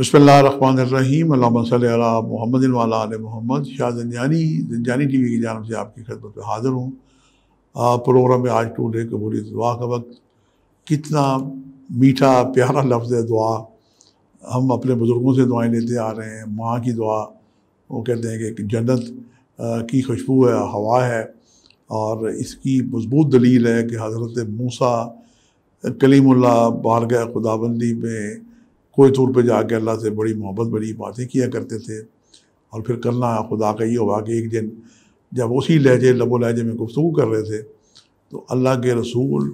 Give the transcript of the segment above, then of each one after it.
बसमीम Mohammad Mohammad Shah Zanjani Zanjani T V की जानब से आपकी खिदमत में हाज़िर हूँ प्रोग्राम में आज टू है कबूली दुआ का वक्त कितना मीठा प्यारा लफ्ज़ है दुआ हम अपने बुज़ुर्गों से दुआएँ लेते आ रहे हैं माँ की दुआ वो कहते हैं कि जन्नत की खुशबू है हवा है और इसकी मजबूत दलील है कि हज़रत मूसा कलीमुल्ला बारगाह खुदाबंदी में कोई टूर पे जाके अल्लाह से बड़ी मोहब्बत बड़ी बातें किया करते थे और फिर करना खुदा का ये हुआ कि एक दिन जब उसी लहजे लबो लहजे में गुफ्तु कर रहे थे तो अल्लाह के रसूल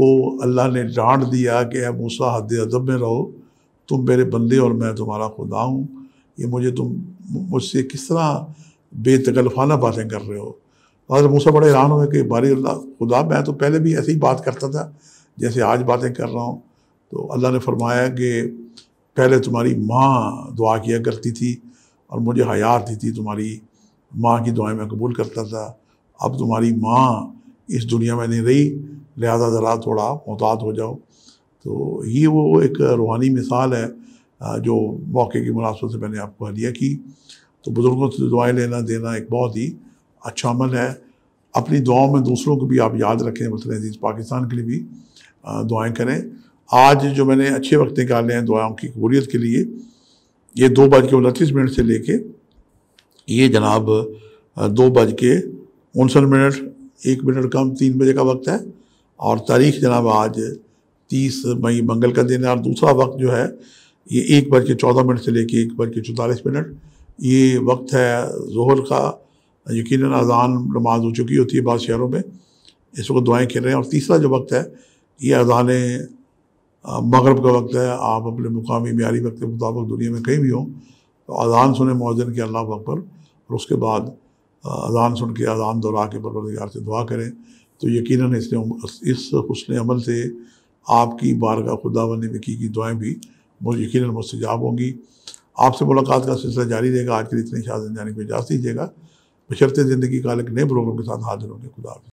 को अल्लाह ने डांट दिया कि अब मूसा हद अदब में रहो तुम मेरे बंदे और मैं तुम्हारा खुदा हूँ ये मुझे तुम मुझसे किस तरह बेतकल्फाना बातें कर रहे हो तो हजरत मूसा बड़े हैरान हुए कि बारी अल्लाह खुदा मैं तो पहले भी ऐसी ही बात करता था जैसे आज बातें कर रहा हूँ तो अल्लाह ने फरमाया कि पहले तुम्हारी माँ दुआ किया करती थी और मुझे हया आती थी तुम्हारी माँ की दुआएं मैं कबूल करता था अब तुम्हारी माँ इस दुनिया में नहीं रही लिहाजा ज़रा थोड़ा मोहतात हो जाओ तो ये वो एक रूहानी मिसाल है जो मौके की मुनासबत से मैंने आपको हलिया की तो बुज़ुर्गों से दुआएं लेना देना एक बहुत ही अच्छा अमल है अपनी दुआओं में दूसरों को भी आप याद रखें मतलब पाकिस्तान के लिए भी दुआएँ करें आज जो मैंने अच्छे वक्त निकाले हैं दुआओं की कबूलियत के लिए ये दो बज के उनतीस मिनट से लेके ये जनाब दो बज के उनसठ मिनट एक मिनट कम तीन बजे का वक्त है और तारीख जनाब आज तीस मई मंगल का दिन है और दूसरा वक्त जो है ये एक बज के चौदह मिनट से लेके एक बज के चौतालीस मिनट ये वक्त है जहर का यकीन अजान नमाज हो चुकी होती है बाद शहरों में इस वक्त दुआएँ खेल रहे हैं और तीसरा जो वक्त है ये अजान मगरब का वक्त है आप अपने मुकामी मीरी वक्त के मुताबिक दुनिया में कहीं भी हों तो अजान सुने मौजन के अल्लाह अकबर और उसके बाद अजान सुन के अजान दोहरा के परवरदिगार से दुआ करें तो यकीन इसने इस हसन अमल से आपकी बारगाह खुदाबंदी में की गई दुआएँ भी यकीन मुस्तजाब होंगी आपसे मुलाकात का सिलसिला जारी रहेगा आज के लिए इतने शाह जाने को इजाज़ दीजिएगा बशरते ज़िंदगी का एक नए प्रोग्राम के साथ हाजिर होंगे खुदा